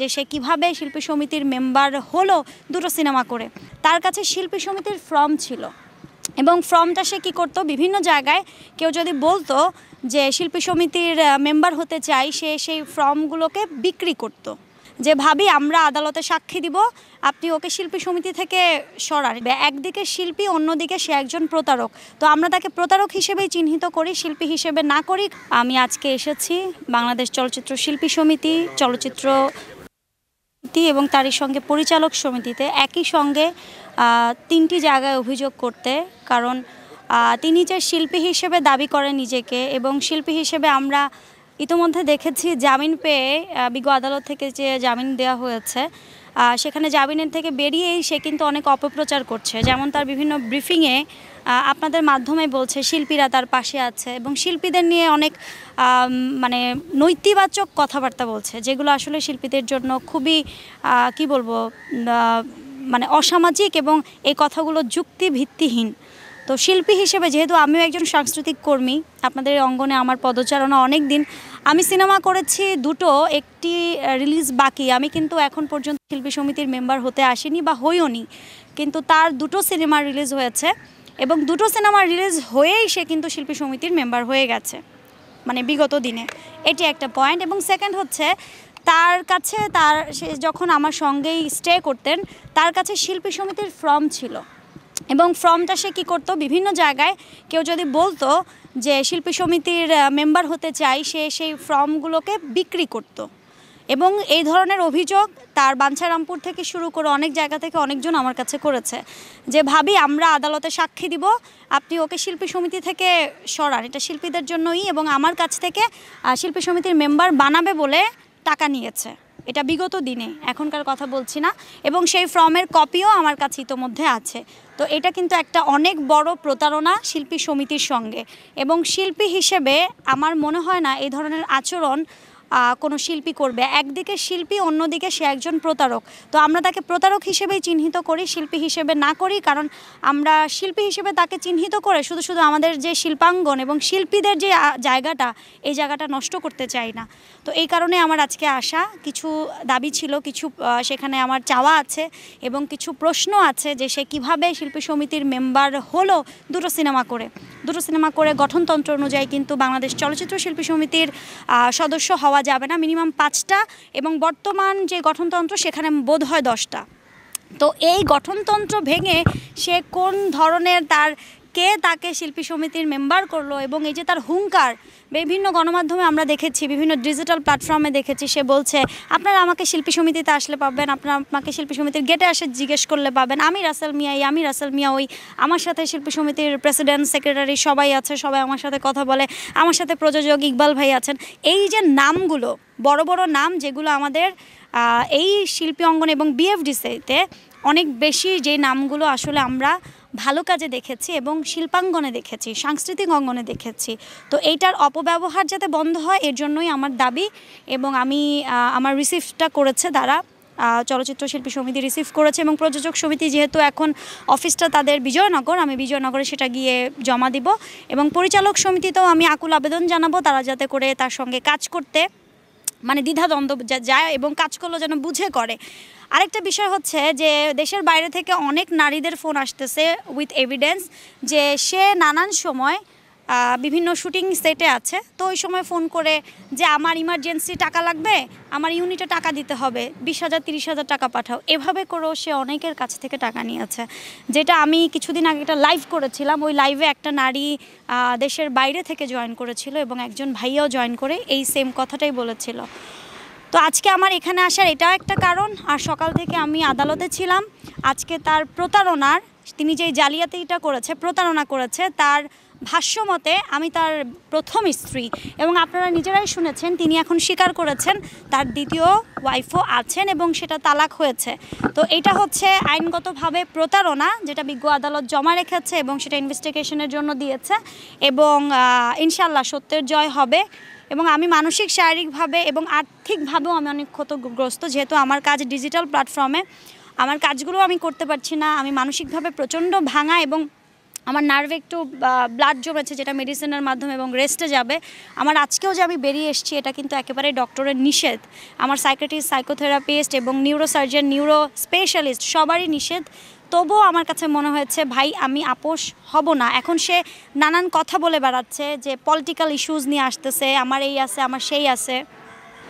যে সে কিভাবে শিল্পী সমিতির মেম্বার হলো দুটো সিনেমা করে তার কাছে শিল্পী সমিতির ফর্ম ছিল এবং ফর্মটা সে কী করতো বিভিন্ন জায়গায় কেউ যদি বলতো যে শিল্পী সমিতির মেম্বার হতে চাই সে সেই ফর্মগুলোকে বিক্রি করত। যে ভাবি আমরা আদালতে সাক্ষী দিব আপনি ওকে শিল্পী সমিতি থেকে সরান একদিকে শিল্পী অন্যদিকে সে একজন প্রতারক তো আমরা তাকে প্রতারক হিসেবেই চিহ্নিত করি শিল্পী হিসেবে না করি আমি আজকে এসেছি বাংলাদেশ চলচ্চিত্র শিল্পী সমিতি চলচ্চিত্র সমিতি এবং তারই সঙ্গে পরিচালক সমিতিতে একই সঙ্গে তিনটি জায়গায় অভিযোগ করতে কারণ তিনি যে শিল্পী হিসেবে দাবি করেন নিজেকে এবং শিল্পী হিসেবে আমরা ইতোমধ্যে দেখেছি জামিন পেয়ে বিজ্ঞ আদালত থেকে যে জামিন দেওয়া হয়েছে সেখানে জামিনের থেকে বেরিয়েই সে কিন্তু অনেক অপপ্রচার করছে যেমন তার বিভিন্ন ব্রিফিংয়ে আপনাদের মাধ্যমে বলছে শিল্পীরা তার পাশে আছে এবং শিল্পীদের নিয়ে অনেক মানে নৈতিবাচক কথাবার্তা বলছে যেগুলো আসলে শিল্পীদের জন্য খুবই কি বলবো মানে অসামাজিক এবং এই কথাগুলো যুক্তি ভিত্তিহীন তো শিল্পী হিসেবে যেহেতু আমিও একজন সাংস্কৃতিক কর্মী আপনাদের অঙ্গনে আমার পদচারণা অনেক দিন আমি সিনেমা করেছি দুটো একটি রিলিজ বাকি আমি কিন্তু এখন পর্যন্ত শিল্পী সমিতির মেম্বার হতে আসিনি বা হইওনি কিন্তু তার দুটো সিনেমা রিলিজ হয়েছে এবং দুটো সিনেমা রিলিজ হয়েই সে কিন্তু শিল্পী সমিতির মেম্বার হয়ে গেছে মানে বিগত দিনে এটি একটা পয়েন্ট এবং সেকেন্ড হচ্ছে তার কাছে তার সে যখন আমার সঙ্গেই স্টে করতেন তার কাছে শিল্পী সমিতির ফর্ম ছিল এবং ফর্মটা সে কী করতো বিভিন্ন জায়গায় কেউ যদি বলতো যে শিল্পী সমিতির মেম্বার হতে চাই সে সেই ফর্মগুলোকে বিক্রি করত। এবং এই ধরনের অভিযোগ তার বাঞ্ছারামপুর থেকে শুরু করে অনেক জায়গা থেকে অনেকজন আমার কাছে করেছে যে ভাবি আমরা আদালতে সাক্ষী দিব আপনি ওকে শিল্পী সমিতি থেকে সরান এটা শিল্পীদের জন্যই এবং আমার কাছ থেকে শিল্পী সমিতির মেম্বার বানাবে বলে টাকা নিয়েছে এটা বিগত দিনে এখনকার কথা বলছি না এবং সেই ফর্মের কপিও আমার কাছে ইতোমধ্যে আছে তো এটা কিন্তু একটা অনেক বড় প্রতারণা শিল্পী সমিতির সঙ্গে এবং শিল্পী হিসেবে আমার মনে হয় না এই ধরনের আচরণ কোনো শিল্পী করবে একদিকে শিল্পী অন্যদিকে সে একজন প্রতারক তো আমরা তাকে প্রতারক হিসেবেই চিহ্নিত করি শিল্পী হিসেবে না করি কারণ আমরা শিল্পী হিসেবে তাকে চিহ্নিত করে শুধু শুধু আমাদের যে শিল্পাঙ্গন এবং শিল্পীদের যে জায়গাটা এই জায়গাটা নষ্ট করতে চাই না তো এই কারণে আমার আজকে আসা কিছু দাবি ছিল কিছু সেখানে আমার চাওয়া আছে এবং কিছু প্রশ্ন আছে যে সে কিভাবে শিল্পী সমিতির মেম্বার হলো দুটো সিনেমা করে দুটো সিনেমা করে গঠনতন্ত্র অনুযায়ী কিন্তু বাংলাদেশ চলচ্চিত্র শিল্পী সমিতির সদস্য হওয়া যাবে না মিনিমাম পাঁচটা এবং বর্তমান যে গঠনতন্ত্র সেখানে বোধ হয় দশটা তো এই গঠনতন্ত্র ভেঙে সে কোন ধরনের তার কে তাকে শিল্পী সমিতির মেম্বার করলো এবং এই যে তার হুঙ্কার বিভিন্ন গণমাধ্যমে আমরা দেখেছি বিভিন্ন ডিজিটাল প্ল্যাটফর্মে দেখেছি সে বলছে আপনারা আমাকে শিল্পী সমিতিতে আসলে পাবেন আপনারা আমাকে শিল্পী সমিতির গেটে আসে জিজ্ঞেস করলে পাবেন আমি রাসেল মিয়া এই আমি রাসেল মিয়া ওই আমার সাথে শিল্পী সমিতির প্রেসিডেন্ট সেক্রেটারি সবাই আছে সবাই আমার সাথে কথা বলে আমার সাথে প্রযোজক ইকবাল ভাই আছেন এই যে নামগুলো বড় বড় নাম যেগুলো আমাদের এই শিল্পী অঙ্গন এবং বিএফডিসিতে অনেক বেশি যে নামগুলো আসলে আমরা ভালো কাজে দেখেছি এবং শিল্পাঙ্গনে দেখেছি সাংস্কৃতিক অঙ্গনে দেখেছি তো এইটার অপব্যবহার যাতে বন্ধ হয় এর জন্যই আমার দাবি এবং আমি আমার রিসিভটা করেছে তারা চলচ্চিত্র শিল্পী সমিতি রিসিভ করেছে এবং প্রযোজক সমিতি যেহেতু এখন অফিসটা তাদের বিজয়নগর আমি বিজয়নগরে সেটা গিয়ে জমা দিব এবং পরিচালক সমিতিতেও আমি আকুল আবেদন জানাবো তারা যাতে করে তার সঙ্গে কাজ করতে মানে দ্বিধাদ্বন্দ্ব যায় এবং কাজ করলো যেন বুঝে করে আরেকটা বিষয় হচ্ছে যে দেশের বাইরে থেকে অনেক নারীদের ফোন আসতেছে উইথ এভিডেন্স যে সে নানান সময় বিভিন্ন শুটিং সেটে আছে তো ওই সময় ফোন করে যে আমার ইমার্জেন্সি টাকা লাগবে আমার ইউনিটে টাকা দিতে হবে বিশ হাজার তিরিশ হাজার টাকা পাঠাও এভাবে করেও সে অনেকের কাছ থেকে টাকা নিয়েছে যেটা আমি কিছুদিন আগে একটা লাইভ করেছিলাম ওই লাইভে একটা নারী দেশের বাইরে থেকে জয়েন করেছিল এবং একজন ভাইয়াও জয়েন করে এই সেম কথাটাই বলেছিল তো আজকে আমার এখানে আসার এটাও একটা কারণ আর সকাল থেকে আমি আদালতে ছিলাম আজকে তার প্রতারণার তিনি যে জালিয়াতিটা করেছে প্রতারণা করেছে তার ভাষ্যমতে আমি তার প্রথম স্ত্রী এবং আপনারা নিজেরাই শুনেছেন তিনি এখন স্বীকার করেছেন তার দ্বিতীয় ওয়াইফও আছেন এবং সেটা তালাক হয়েছে তো এটা হচ্ছে আইনগতভাবে প্রতারণা যেটা বিজ্ঞ আদালত জমা রেখেছে এবং সেটা ইনভেস্টিগেশনের জন্য দিয়েছে এবং ইনশাল্লাহ সত্যের জয় হবে এবং আমি মানসিক শারীরিকভাবে এবং আর্থিকভাবেও আমি অনেক ক্ষতগ্রস্ত যেহেতু আমার কাজ ডিজিটাল প্ল্যাটফর্মে আমার কাজগুলো আমি করতে পারছি না আমি মানসিকভাবে প্রচণ্ড ভাঙা এবং আমার নার্ভে একটু ব্লাড জমেছে যেটা মেডিসিনের মাধ্যমে এবং রেস্টে যাবে আমার আজকেও যে আমি বেরিয়ে এসেছি এটা কিন্তু একেবারে ডক্টরের নিষেধ আমার সাইক্রেটিস্ট সাইকোথেরাপিস্ট এবং নিউরোসার্জন নিউরো স্পেশালিস্ট সবারই নিষেধ তবুও আমার কাছে মনে হয়েছে ভাই আমি আপোষ হব না এখন সে নানান কথা বলে বেড়াচ্ছে যে পলিটিক্যাল ইস্যুজ নিয়ে আসতেছে আমার এই আছে আমার সেই আছে